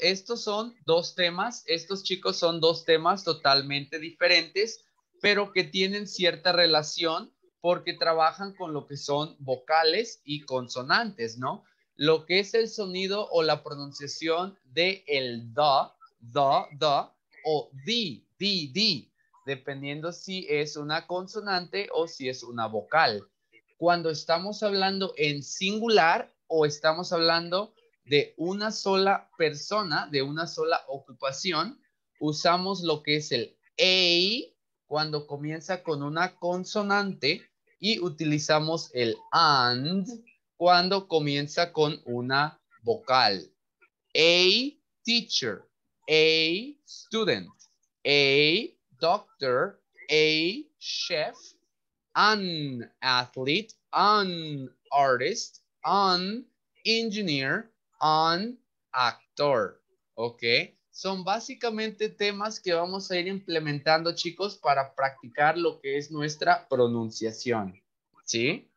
estos son dos temas, estos chicos son dos temas totalmente diferentes, pero que tienen cierta relación porque trabajan con lo que son vocales y consonantes, ¿no? Lo que es el sonido o la pronunciación de el da, da, da o di, di, di, dependiendo si es una consonante o si es una vocal. Cuando estamos hablando en singular o estamos hablando de una sola persona, de una sola ocupación, usamos lo que es el a cuando comienza con una consonante y utilizamos el AND cuando comienza con una vocal. A teacher, a student, a doctor, a chef, an athlete, an artist, an engineer, on actor. ¿Ok? Son básicamente temas que vamos a ir implementando, chicos, para practicar lo que es nuestra pronunciación. ¿Sí?